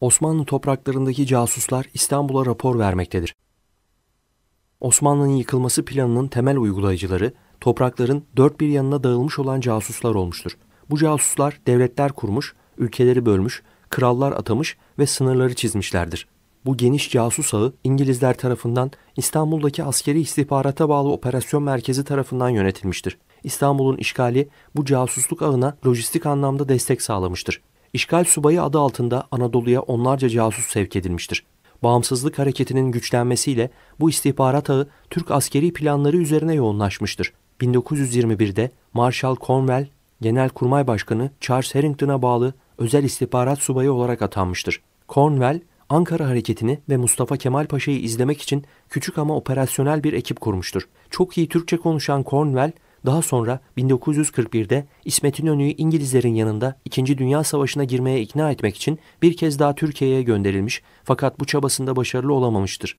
Osmanlı topraklarındaki casuslar İstanbul'a rapor vermektedir. Osmanlı'nın yıkılması planının temel uygulayıcıları toprakların dört bir yanına dağılmış olan casuslar olmuştur. Bu casuslar devletler kurmuş, ülkeleri bölmüş, krallar atamış ve sınırları çizmişlerdir. Bu geniş casus ağı İngilizler tarafından İstanbul'daki askeri istihbarata bağlı operasyon merkezi tarafından yönetilmiştir. İstanbul'un işgali bu casusluk ağına lojistik anlamda destek sağlamıştır. İşgal subayı adı altında Anadolu'ya onlarca casus sevk edilmiştir. Bağımsızlık hareketinin güçlenmesiyle bu istihbarat ağı Türk askeri planları üzerine yoğunlaşmıştır. 1921'de Marshal Cornwell, Genelkurmay Başkanı Charles Harrington'a bağlı özel istihbarat subayı olarak atanmıştır. Cornwell, Ankara hareketini ve Mustafa Kemal Paşa'yı izlemek için küçük ama operasyonel bir ekip kurmuştur. Çok iyi Türkçe konuşan Cornwell, daha sonra 1941'de İsmet İnönü'yü İngilizlerin yanında 2. Dünya Savaşı'na girmeye ikna etmek için bir kez daha Türkiye'ye gönderilmiş fakat bu çabasında başarılı olamamıştır.